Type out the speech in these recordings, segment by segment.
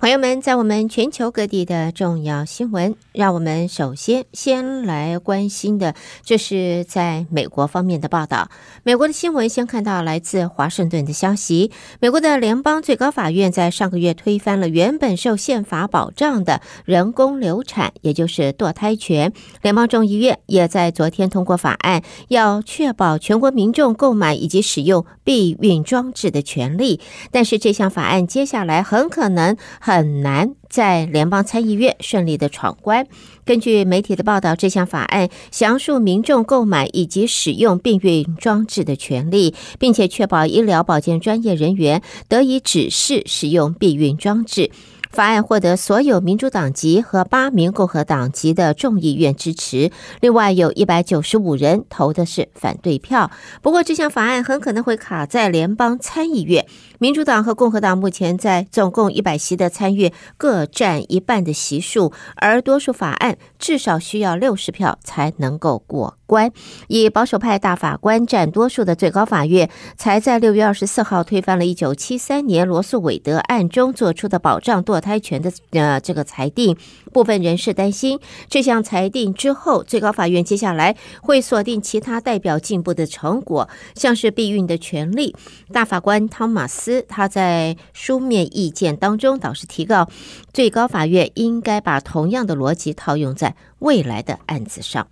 朋友们，在我们全球各地的重要新闻，让我们首先先来关心的，这是在美国方面的报道。美国的新闻先看到来自华盛顿的消息：，美国的联邦最高法院在上个月推翻了原本受宪法保障的人工流产，也就是堕胎权。联邦众议院也在昨天通过法案，要确保全国民众购买以及使用避孕装置的权利。但是这项法案接下来很可能。很难在联邦参议院顺利的闯关。根据媒体的报道，这项法案详述民众购买以及使用避孕装置的权利，并且确保医疗保健专业人员得以指示使用避孕装置。法案获得所有民主党籍和八名共和党籍的众议院支持，另外有一百九十五人投的是反对票。不过，这项法案很可能会卡在联邦参议院。民主党和共和党目前在总共一百席的参议各占一半的席数，而多数法案至少需要六十票才能够过关。以保守派大法官占多数的最高法院，才在六月二十四号推翻了1973年罗素韦德案中做出的保障堕。堕胎权的呃这个裁定，部分人士担心这项裁定之后，最高法院接下来会锁定其他代表进步的成果，像是避孕的权利。大法官汤马斯他在书面意见当中倒是提到，最高法院应该把同样的逻辑套用在未来的案子上。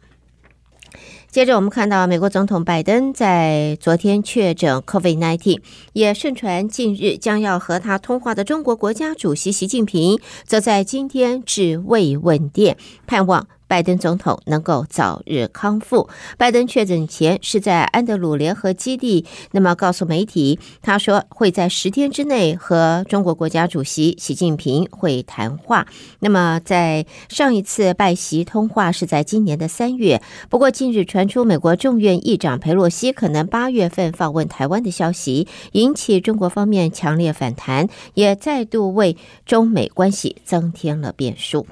接着，我们看到美国总统拜登在昨天确诊 COVID-19，也盛传近日将要和他通话的中国国家主席习近平，则在今天至慰问电，盼望。拜登总统能够早日康复。拜登确诊前是在安德鲁联合基地。那么，告诉媒体，他说会在十天之内和中国国家主席习近平会谈话。那么，在上一次拜席通话是在今年的三月。不过，近日传出美国众院议长佩洛西可能八月份访问台湾的消息，引起中国方面强烈反弹，也再度为中美关系增添了变数。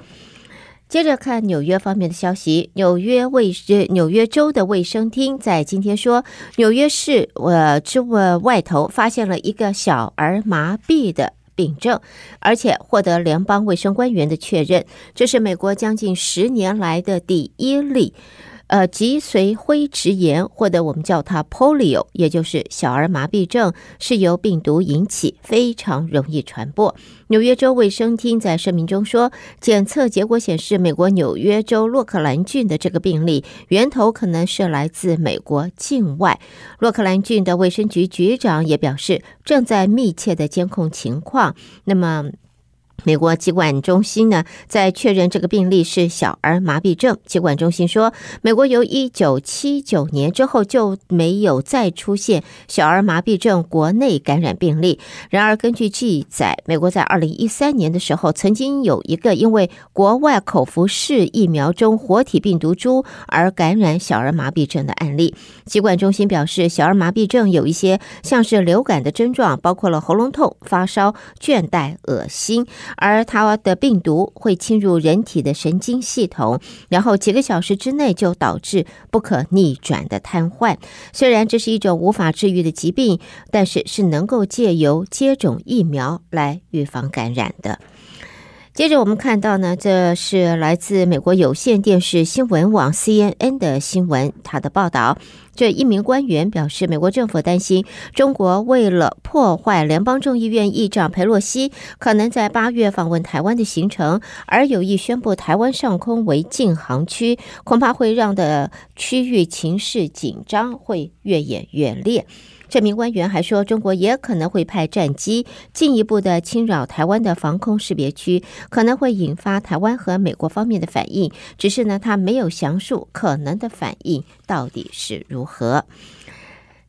接着看纽约方面的消息，纽约卫纽约州的卫生厅在今天说，纽约市呃之外头发现了一个小儿麻痹的病症，而且获得联邦卫生官员的确认，这是美国将近十年来的第一例。呃，脊髓灰质炎，或者我们叫它 polio，也就是小儿麻痹症，是由病毒引起，非常容易传播。纽约州卫生厅在声明中说，检测结果显示，美国纽约州洛克兰郡的这个病例源头可能是来自美国境外。洛克兰郡的卫生局局长也表示，正在密切的监控情况。那么。美国疾管中心呢，在确认这个病例是小儿麻痹症。疾管中心说，美国由一九七九年之后就没有再出现小儿麻痹症国内感染病例。然而，根据记载，美国在二零一三年的时候曾经有一个因为国外口服式疫苗中活体病毒株而感染小儿麻痹症的案例。疾管中心表示，小儿麻痹症有一些像是流感的症状，包括了喉咙痛、发烧、倦怠、恶心。而它的病毒会侵入人体的神经系统，然后几个小时之内就导致不可逆转的瘫痪。虽然这是一种无法治愈的疾病，但是是能够借由接种疫苗来预防感染的。接着我们看到呢，这是来自美国有线电视新闻网 CNN 的新闻，它的报道。这一名官员表示，美国政府担心中国为了破坏联邦众议院议长佩洛西可能在八月访问台湾的行程，而有意宣布台湾上空为禁航区，恐怕会让的区域情势紧张会越演越烈。这名官员还说，中国也可能会派战机进一步的侵扰台湾的防空识别区，可能会引发台湾和美国方面的反应。只是呢，他没有详述可能的反应到底是如何。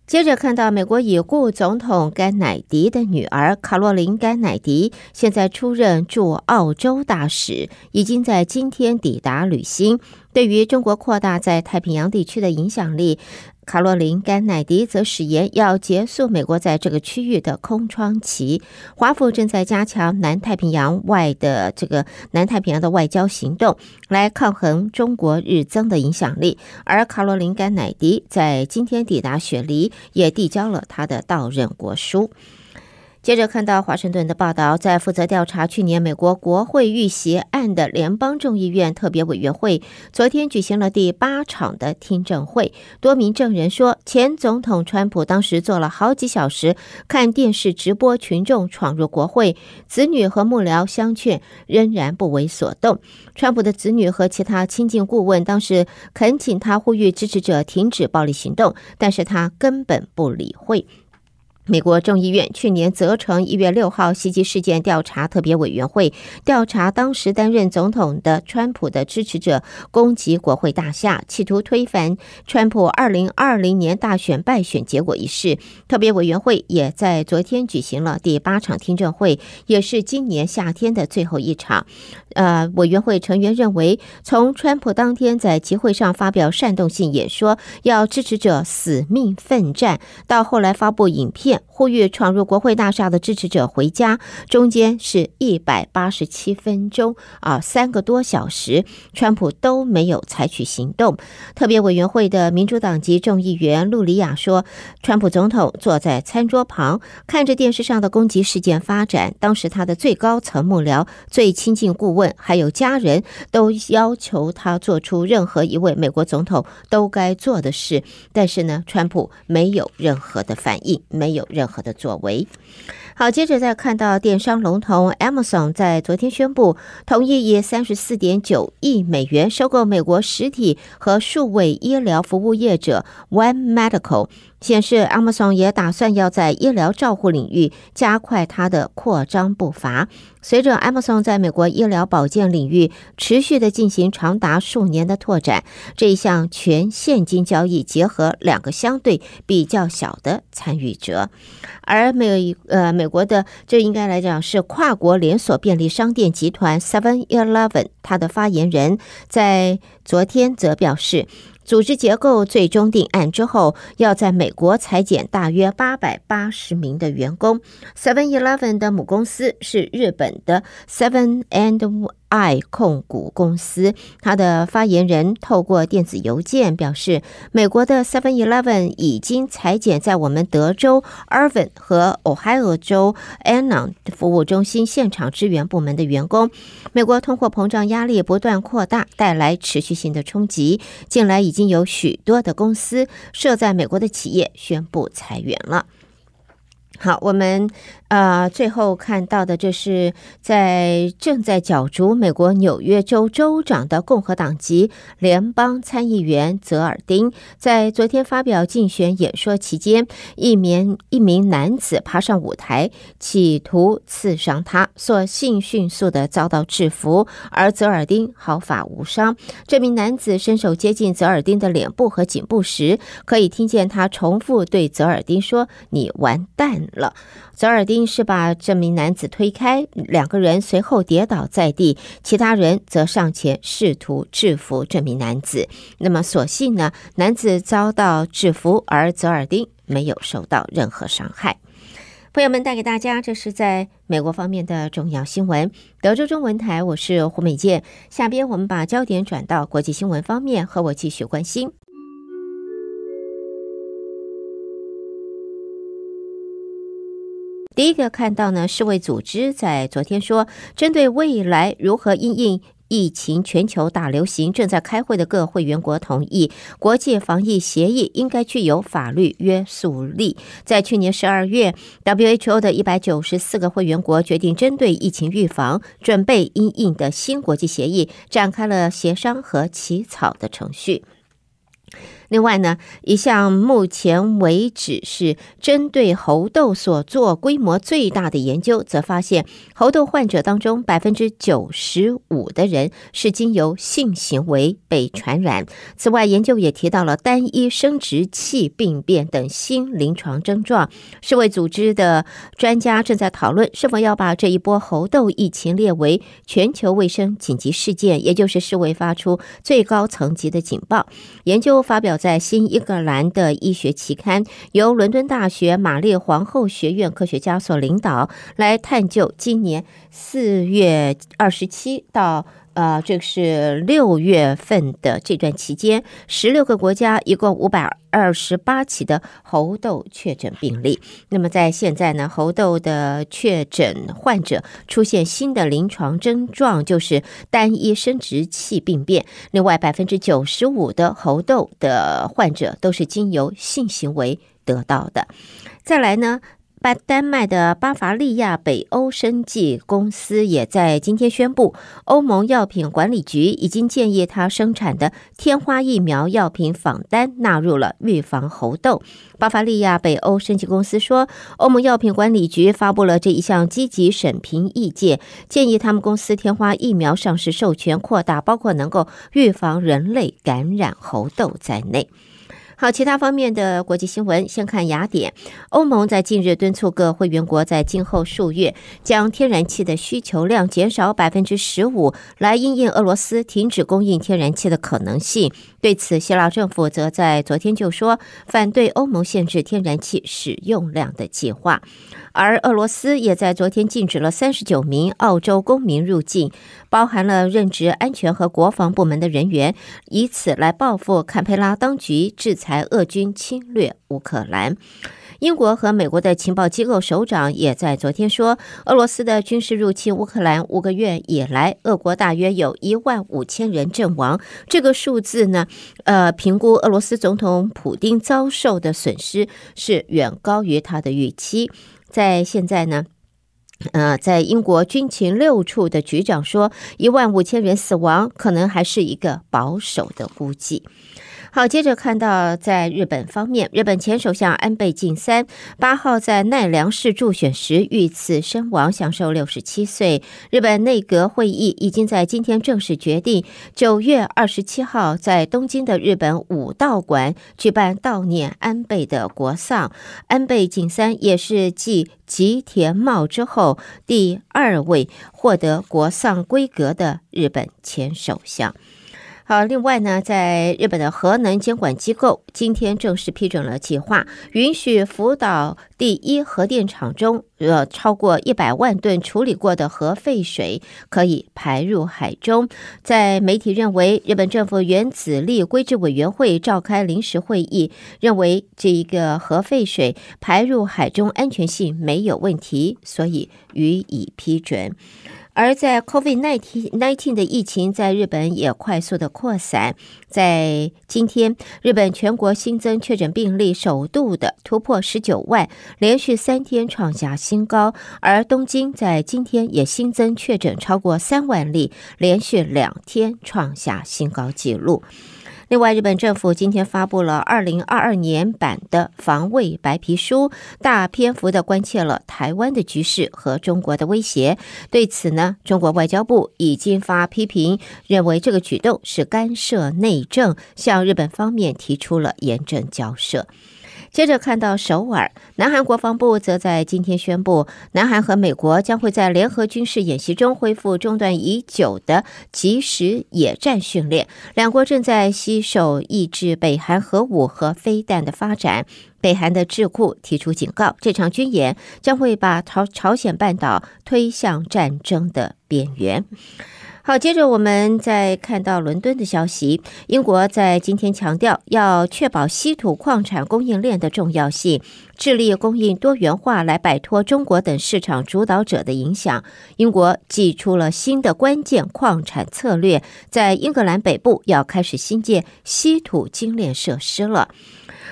接着看到，美国已故总统甘乃迪的女儿卡洛琳·甘乃迪现在出任驻澳洲大使，已经在今天抵达旅行。对于中国扩大在太平洋地区的影响力。卡洛琳·甘乃迪则誓言要结束美国在这个区域的空窗期。华府正在加强南太平洋外的这个南太平洋的外交行动，来抗衡中国日增的影响力。而卡洛琳·甘乃迪在今天抵达雪梨，也递交了他的到任国书。接着看到华盛顿的报道，在负责调查去年美国国会遇袭案的联邦众议院特别委员会昨天举行了第八场的听证会，多名证人说，前总统川普当时坐了好几小时看电视直播，群众闯入国会，子女和幕僚相劝，仍然不为所动。川普的子女和其他亲近顾问当时恳请他呼吁支持者停止暴力行动，但是他根本不理会。美国众议院去年责成一月六号袭击事件调查特别委员会调查当时担任总统的川普的支持者攻击国会大厦，企图推翻川普二零二零年大选败选结果一事。特别委员会也在昨天举行了第八场听证会，也是今年夏天的最后一场。呃，委员会成员认为，从川普当天在集会上发表煽动性演说，要支持者死命奋战，到后来发布影片。呼吁闯入国会大厦的支持者回家。中间是一百八十七分钟啊，三个多小时，川普都没有采取行动。特别委员会的民主党籍众议员路里亚说：“川普总统坐在餐桌旁，看着电视上的攻击事件发展。当时他的最高层幕僚、最亲近顾问，还有家人都要求他做出任何一位美国总统都该做的事，但是呢，川普没有任何的反应，没有。”任何的作为，好，接着再看到电商龙头 Amazon 在昨天宣布，同意以三十四点九亿美元收购美国实体和数位医疗服务业者 One Medical。显示，Amazon 也打算要在医疗照护领域加快它的扩张步伐。随着 Amazon 在美国医疗保健领域持续的进行长达数年的拓展，这一项全现金交易结合两个相对比较小的参与者，而美呃美国的这应该来讲是跨国连锁便利商店集团 Seven Eleven，它的发言人在昨天则表示。组织结构最终定案之后，要在美国裁减大约八百八十名的员工。Seven Eleven 的母公司是日本的 Seven and。爱控股公司，它的发言人透过电子邮件表示，美国的 Seven Eleven 已经裁减在我们德州 Irvin 和俄亥俄州 Annand 服务中心现场支援部门的员工。美国通货膨胀压力不断扩大，带来持续性的冲击。近来已经有许多的公司设在美国的企业宣布裁员了。好，我们。呃，最后看到的，就是在正在角逐美国纽约州州长的共和党籍联邦参议员泽尔丁，在昨天发表竞选演说期间，一名一名男子爬上舞台，企图刺伤他，所幸迅速的遭到制服，而泽尔丁毫发无伤。这名男子伸手接近泽尔丁的脸部和颈部时，可以听见他重复对泽尔丁说：“你完蛋了。”泽尔丁是把这名男子推开，两个人随后跌倒在地，其他人则上前试图制服这名男子。那么，所幸呢，男子遭到制服，而泽尔丁没有受到任何伤害。朋友们，带给大家这是在美国方面的重要新闻。德州中文台，我是胡美健。下边我们把焦点转到国际新闻方面，和我继续关心。第一个看到呢，世卫组织在昨天说，针对未来如何应疫情全球大流行，正在开会的各会员国同意，国际防疫协议应该具有法律约束力。在去年十二月，WHO 的一百九十四个会员国决定，针对疫情预防准备应应的新国际协议，展开了协商和起草的程序。另外呢，一项目前为止是针对猴痘所做规模最大的研究，则发现猴痘患者当中百分之九十五的人是经由性行为被传染。此外，研究也提到了单一生殖器病变等新临床症状。世卫组织的专家正在讨论是否要把这一波猴痘疫情列为全球卫生紧急事件，也就是世卫发出最高层级的警报。研究发表。在新英格兰的医学期刊，由伦敦大学玛丽皇后学院科学家所领导，来探究今年四月二十七到。啊，这个是六月份的这段期间，十六个国家一共五百二十八起的猴痘确诊病例。那么在现在呢，猴痘的确诊患者出现新的临床症状，就是单一生殖器病变。另外，百分之九十五的猴痘的患者都是经由性行为得到的。再来呢？巴丹麦的巴伐利亚北欧生技公司也在今天宣布，欧盟药品管理局已经建议它生产的天花疫苗药品仿单纳入了预防猴痘。巴伐利亚北欧生技公司说，欧盟药品管理局发布了这一项积极审评意见，建议他们公司天花疫苗上市授权扩大，包括能够预防人类感染猴痘在内。好，其他方面的国际新闻，先看雅典。欧盟在近日敦促各会员国在今后数月将天然气的需求量减少百分之十五，来应俄罗斯停止供应天然气的可能性。对此，希腊政府则在昨天就说反对欧盟限制天然气使用量的计划。而俄罗斯也在昨天禁止了三十九名澳洲公民入境。包含了任职安全和国防部门的人员，以此来报复堪培拉当局制裁俄军侵略乌克兰。英国和美国的情报机构首长也在昨天说，俄罗斯的军事入侵乌克兰五个月以来，俄国大约有一万五千人阵亡。这个数字呢，呃，评估俄罗斯总统普京遭受的损失是远高于他的预期。在现在呢？呃，在英国军情六处的局长说，一万五千人死亡，可能还是一个保守的估计。好，接着看到，在日本方面，日本前首相安倍晋三八号在奈良市助选时遇刺身亡，享受六十七岁。日本内阁会议已经在今天正式决定，九月二十七号在东京的日本武道馆举办悼念安倍的国丧。安倍晋三也是继吉田茂之后第二位获得国丧规格的日本前首相。好，另外呢，在日本的核能监管机构今天正式批准了计划，允许福岛第一核电厂中呃超过一百万吨处理过的核废水可以排入海中。在媒体认为，日本政府原子力规制委员会召开临时会议，认为这一个核废水排入海中安全性没有问题，所以予以批准。而在 COVID nineteen nineteen 的疫情在日本也快速的扩散，在今天日本全国新增确诊病例首度的突破十九万，连续三天创下新高。而东京在今天也新增确诊超过三万例，连续两天创下新高纪录。另外，日本政府今天发布了二零二二年版的防卫白皮书，大篇幅的关切了台湾的局势和中国的威胁。对此呢，中国外交部已经发批评，认为这个举动是干涉内政，向日本方面提出了严正交涉。接着看到，首尔南韩国防部则在今天宣布，南韩和美国将会在联合军事演习中恢复中断已久的即时野战训练。两国正在携手抑制北韩核武和飞弹的发展。北韩的智库提出警告，这场军演将会把朝朝鲜半岛推向战争的边缘。好，接着我们再看到伦敦的消息。英国在今天强调要确保稀土矿产供应链的重要性，致力供应多元化，来摆脱中国等市场主导者的影响。英国寄出了新的关键矿产策略，在英格兰北部要开始新建稀土精炼设施了。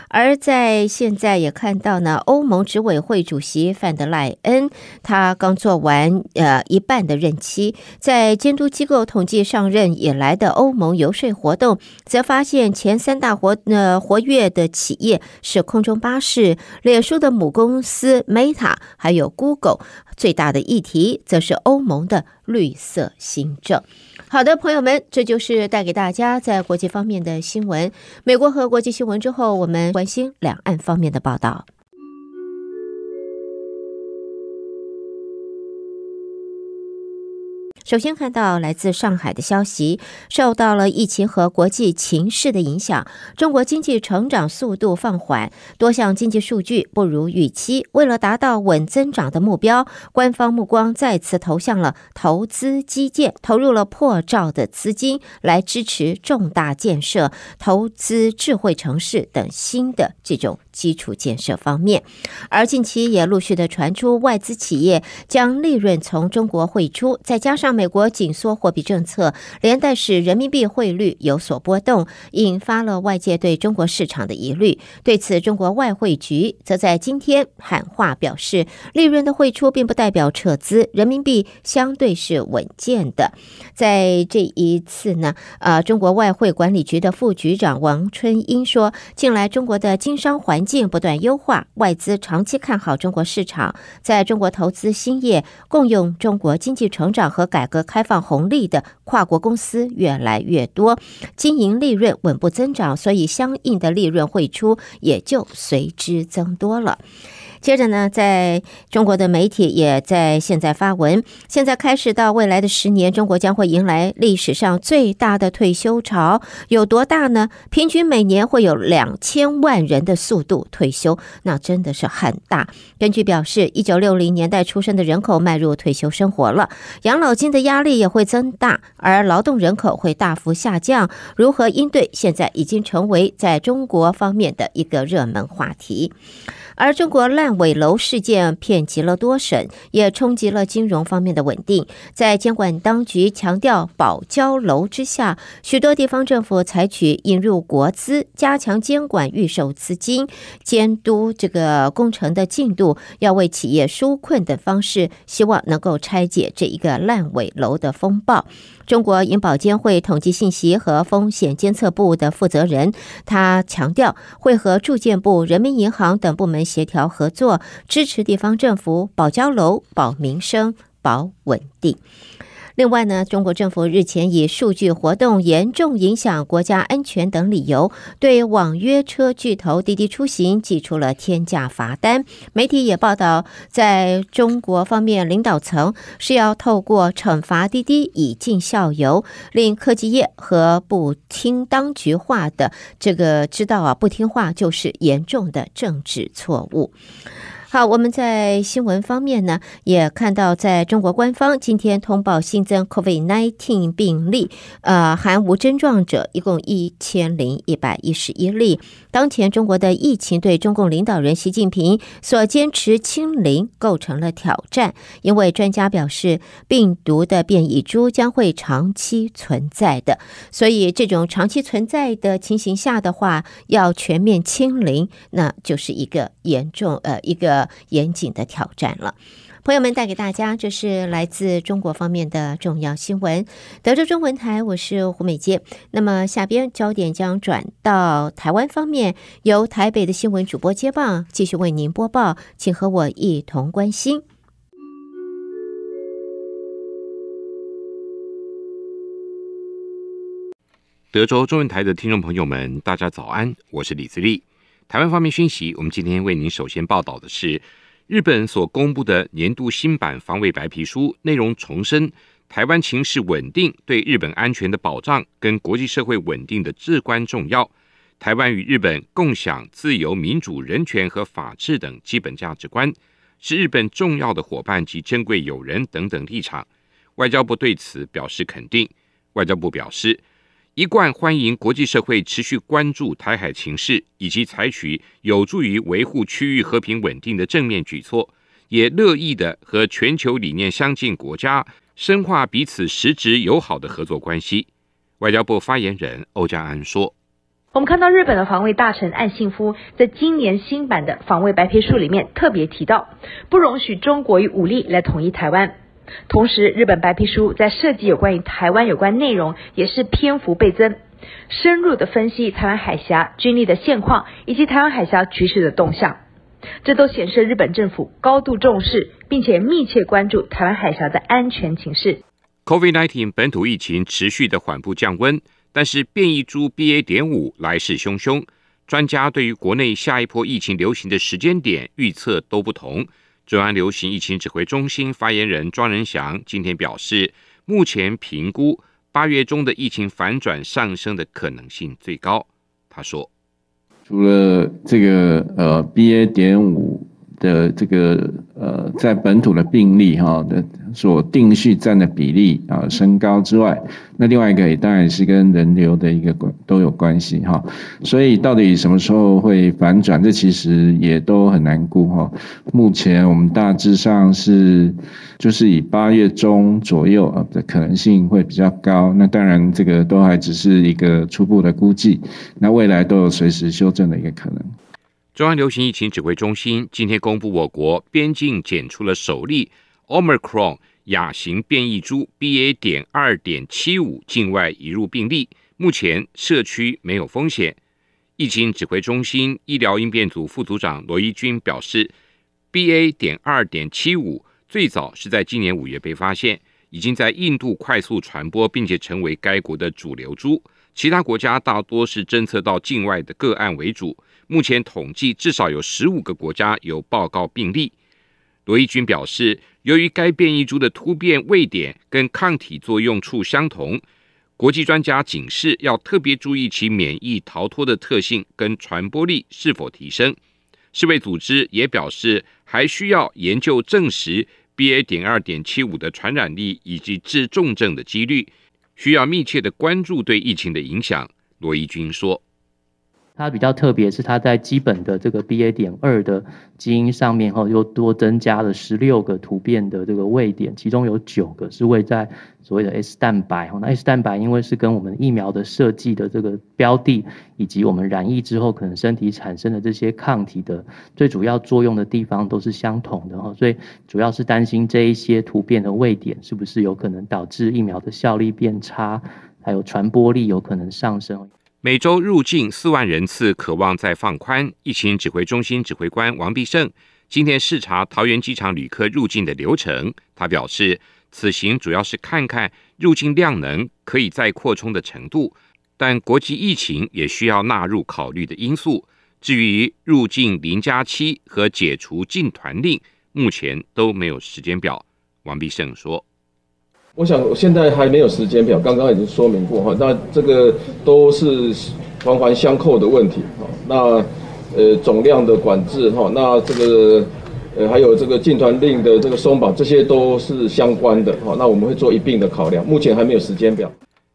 而在现在也看到呢，欧盟执委会主席范德莱恩，他刚做完呃一半的任期，在监督机构统计上任以来的欧盟游说活动，则发现前三大活呃活跃的企业是空中巴士、脸书的母公司 Meta，还有 Google。最大的议题则是欧盟的绿色新政。好的，朋友们，这就是带给大家在国际方面的新闻。美国和国际新闻之后，我们关心两岸方面的报道。首先看到来自上海的消息，受到了疫情和国际情势的影响，中国经济成长速度放缓，多项经济数据不如预期。为了达到稳增长的目标，官方目光再次投向了投资基建，投入了破兆的资金来支持重大建设、投资智慧城市等新的这种基础建设方面。而近期也陆续的传出外资企业将利润从中国汇出，再加上。美国紧缩货币政策，连带使人民币汇率有所波动，引发了外界对中国市场的疑虑。对此，中国外汇局则在今天喊话表示，利润的汇出并不代表撤资，人民币相对是稳健的。在这一次呢，呃，中国外汇管理局的副局长王春英说，近来中国的经商环境不断优化，外资长期看好中国市场，在中国投资兴业，共用中国经济成长和改。改革开放红利的跨国公司越来越多，经营利润稳步增长，所以相应的利润汇出也就随之增多了。接着呢，在中国的媒体也在现在发文，现在开始到未来的十年，中国将会迎来历史上最大的退休潮，有多大呢？平均每年会有两千万人的速度退休，那真的是很大。根据表示，一九六零年代出生的人口迈入退休生活了，养老金的压力也会增大，而劳动人口会大幅下降，如何应对，现在已经成为在中国方面的一个热门话题。而中国烂尾楼事件遍及了多省，也冲击了金融方面的稳定。在监管当局强调保交楼之下，许多地方政府采取引入国资、加强监管、预售资金监督、这个工程的进度、要为企业纾困等方式，希望能够拆解这一个烂尾楼的风暴。中国银保监会统计信息和风险监测部的负责人，他强调会和住建部、人民银行等部门协调合作，支持地方政府保交楼、保民生、保稳定。另外呢，中国政府日前以数据活动严重影响国家安全等理由，对网约车巨头滴滴出行寄出了天价罚单。媒体也报道，在中国方面，领导层是要透过惩罚滴滴以儆效尤，令科技业和不听当局话的这个知道啊，不听话就是严重的政治错误。好，我们在新闻方面呢，也看到，在中国官方今天通报新增 COVID-19 病例，呃，含无症状者，一共一千零一百一十一例。当前中国的疫情对中共领导人习近平所坚持清零构成了挑战，因为专家表示，病毒的变异株将会长期存在的，所以这种长期存在的情形下的话，要全面清零，那就是一个严重，呃，一个。严谨的挑战了，朋友们带给大家，这是来自中国方面的重要新闻。德州中文台，我是胡美杰。那么下边焦点将转到台湾方面，由台北的新闻主播接棒，继续为您播报，请和我一同关心。德州中文台的听众朋友们，大家早安，我是李自立。台湾方面讯息，我们今天为您首先报道的是日本所公布的年度新版防卫白皮书内容，重申台湾情势稳定对日本安全的保障跟国际社会稳定的至关重要，台湾与日本共享自由、民主、人权和法治等基本价值观，是日本重要的伙伴及珍贵友人等等立场。外交部对此表示肯定。外交部表示。一贯欢迎国际社会持续关注台海情势，以及采取有助于维护区域和平稳定的正面举措，也乐意的和全球理念相近国家深化彼此实质友好的合作关系。外交部发言人欧江安说：“我们看到日本的防卫大臣岸信夫在今年新版的防卫白皮书里面特别提到，不容许中国以武力来统一台湾。”同时，日本白皮书在涉及有关于台湾有关内容，也是篇幅倍增，深入的分析台湾海峡军力的现况以及台湾海峡局势的动向。这都显示日本政府高度重视，并且密切关注台湾海峡的安全情势。COVID-19 本土疫情持续的缓步降温，但是变异株 BA.5 来势汹汹，专家对于国内下一波疫情流行的时间点预测都不同。中央流行疫情指挥中心发言人庄仁祥今天表示，目前评估八月中的疫情反转上升的可能性最高。他说：“除了这个呃，B A. 点五。”的这个呃，在本土的病例哈的所定序占的比例啊升高之外，那另外一个也当然是跟人流的一个关都有关系哈。所以到底什么时候会反转，这其实也都很难估哈。目前我们大致上是就是以八月中左右啊的可能性会比较高。那当然这个都还只是一个初步的估计，那未来都有随时修正的一个可能。中央流行疫情指挥中心今天公布，我国边境检出了首例 Omicron 亚型变异株 BA. 点二点七五境外移入病例，目前社区没有风险。疫情指挥中心医疗应变组副组长罗伊军表示，BA. 点二点七五最早是在今年五月被发现，已经在印度快速传播，并且成为该国的主流株。其他国家大多是侦测到境外的个案为主。目前统计至少有十五个国家有报告病例。罗伊军表示，由于该变异株的突变位点跟抗体作用处相同，国际专家警示要特别注意其免疫逃脱的特性跟传播力是否提升。世卫组织也表示，还需要研究证实 B A. 点二点七五的传染力以及致重症的几率，需要密切的关注对疫情的影响。罗伊军说。它比较特别，是它在基本的这个 BA. 点二的基因上面，哈，又多增加了十六个突变的这个位点，其中有九个是位在所谓的 S 蛋白，哈。那 S 蛋白因为是跟我们疫苗的设计的这个标的，以及我们染疫之后可能身体产生的这些抗体的最主要作用的地方都是相同的，哈。所以主要是担心这一些突变的位点是不是有可能导致疫苗的效力变差，还有传播力有可能上升。每周入境四万人次，渴望再放宽。疫情指挥中心指挥官王必胜今天视察桃园机场旅客入境的流程，他表示，此行主要是看看入境量能可以再扩充的程度，但国际疫情也需要纳入考虑的因素。至于入境零加七和解除禁团令，目前都没有时间表。王必胜说。我想，现在还没有时间表。刚刚已经说明过哈，那这个都是环环相扣的问题哈。那呃总量的管制哈，那这个呃还有这个禁团令的这个松绑，这些都是相关的哈。那我们会做一并的考量，目前还没有时间表。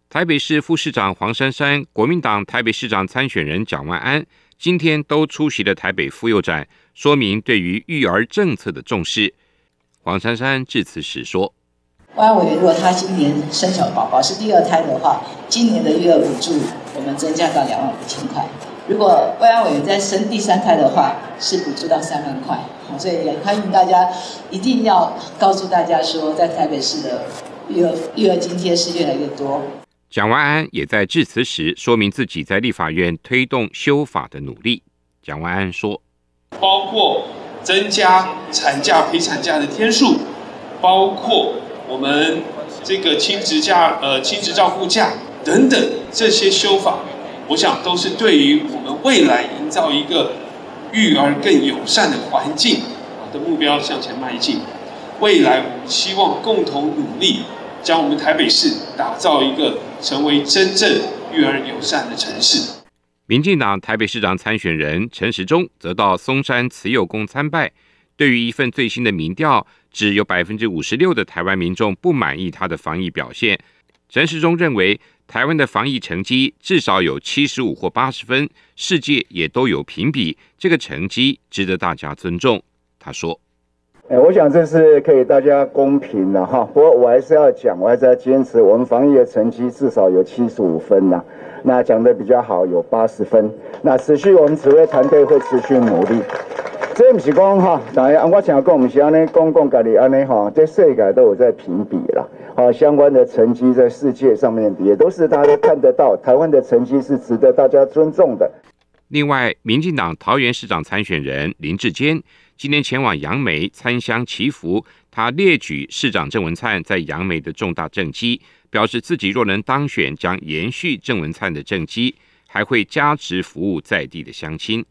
台北市副市长黄珊珊、国民党台北市长参选人蒋万安今天都出席了台北妇幼展，说明对于育儿政策的重视。黄珊珊致辞时说。外安委如果他今年生小宝宝是第二胎的话，今年的育儿补助我们增加到两万五千块；如果外安委员在生第三胎的话，是补助到三万块。所以也欢迎大家一定要告诉大家说，在台北市的育儿育儿津贴是越来越多。蒋万安也在致辞时说明自己在立法院推动修法的努力。蒋万安说，包括增加产假陪产假的天数，包括。我们这个亲子假、呃，亲子照护假等等这些修法，我想都是对于我们未来营造一个育儿更友善的环境的目标向前迈进。未来我们希望共同努力，将我们台北市打造一个成为真正育儿友善的城市。民进党台北市长参选人陈时中则到松山慈幼宫参拜，对于一份最新的民调。只有百分之五十六的台湾民众不满意他的防疫表现。陈时中认为，台湾的防疫成绩至少有七十五或八十分，世界也都有评比，这个成绩值得大家尊重。他说：“哎，我想这是可以大家公平的哈，不过我还是要讲，我还是要坚持，我们防疫的成绩至少有七十五分呐。那讲的比较好，有八十分。那持续我们指挥团队会持续努力。”这不是讲哈，但系我想讲，不是安尼，公共管理安尼哈，在世界都有在评比啦，啊，相关的成绩在世界上面，也都是大家看得到。台湾的成绩是值得大家尊重的。另外，民进党桃园市长参选人林志坚今天前往杨梅参香祈福，他列举市长郑文灿在杨梅的重大政绩，表示自己若能当选，将延续郑文灿的政绩，还会加持服务在地的乡亲。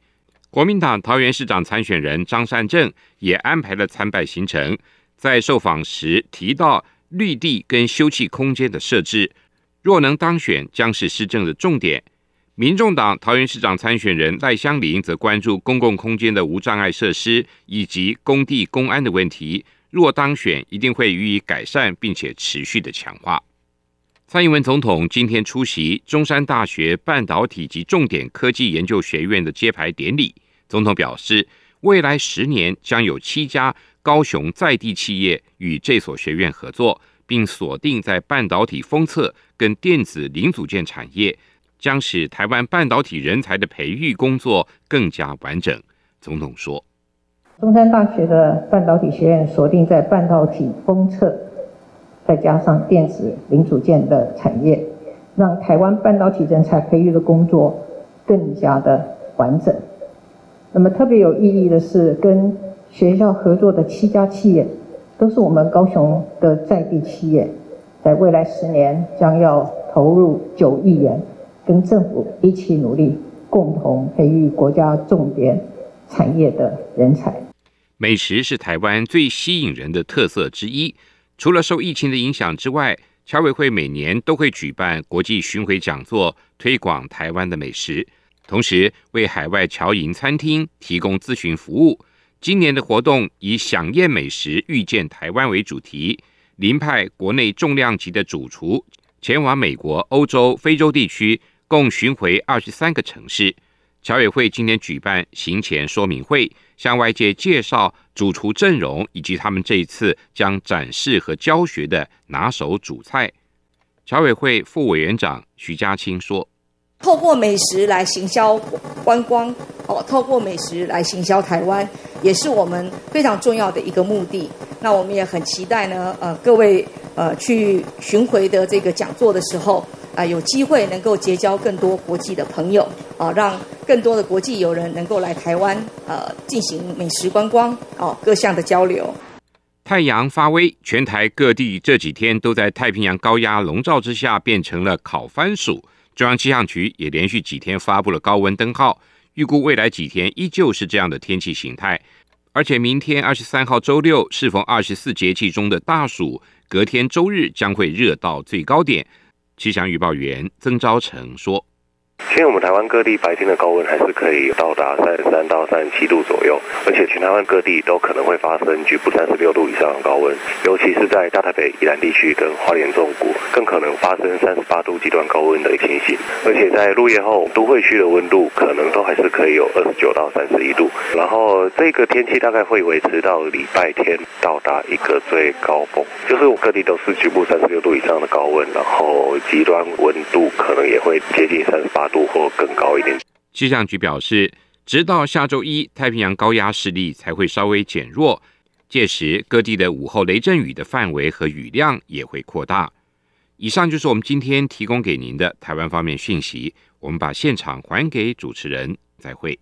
国民党桃园市长参选人张善政也安排了参拜行程，在受访时提到绿地跟休憩空间的设置，若能当选将是施政的重点。民众党桃园市长参选人赖香林则关注公共空间的无障碍设施以及工地公安的问题，若当选一定会予以改善，并且持续的强化。蔡英文总统今天出席中山大学半导体及重点科技研究学院的揭牌典礼。总统表示，未来十年将有七家高雄在地企业与这所学院合作，并锁定在半导体封测跟电子零组件产业，将使台湾半导体人才的培育工作更加完整。总统说：“中山大学的半导体学院锁定在半导体封测。”再加上电子零组件的产业，让台湾半导体人才培育的工作更加的完整。那么特别有意义的是，跟学校合作的七家企业，都是我们高雄的在地企业，在未来十年将要投入九亿元，跟政府一起努力，共同培育国家重点产业的人才。美食是台湾最吸引人的特色之一。除了受疫情的影响之外，侨委会每年都会举办国际巡回讲座，推广台湾的美食，同时为海外侨营餐厅提供咨询服务。今年的活动以“享宴美食，遇见台湾”为主题，临派国内重量级的主厨前往美国、欧洲、非洲地区，共巡回二十三个城市。侨委会今天举办行前说明会，向外界介绍主厨阵容以及他们这一次将展示和教学的拿手主菜。侨委会副委员长徐家清说：“透过美食来行销观光，哦，透过美食来行销台湾，也是我们非常重要的一个目的。那我们也很期待呢，呃，各位呃去巡回的这个讲座的时候，啊，有机会能够结交更多国际的朋友，啊，让。”更多的国际友人能够来台湾，呃，进行美食观光，哦，各项的交流。太阳发威，全台各地这几天都在太平洋高压笼罩之下，变成了烤番薯。中央气象局也连续几天发布了高温灯号，预估未来几天依旧是这样的天气形态。而且明天二十三号周六是逢二十四节气中的大暑，隔天周日将会热到最高点。气象预报员曾昭成说。现在我们台湾各地白天的高温还是可以到达三十三到三十七度左右，而且全台湾各地都可能会发生局部三十六度以上的高温，尤其是在大台北、宜兰地区跟花莲中谷，更可能发生三十八度极端高温的情形。而且在入夜后，都会区的温度可能都还是可以有二十九到三十一度。然后这个天气大概会维持到礼拜天，到达一个最高峰，就是各地都是局部三十六度以上的高温，然后极端温度可能也会接近三十八。度会更高一点。气象局表示，直到下周一，太平洋高压势力才会稍微减弱，届时各地的午后雷阵雨的范围和雨量也会扩大。以上就是我们今天提供给您的台湾方面讯息。我们把现场还给主持人，再会。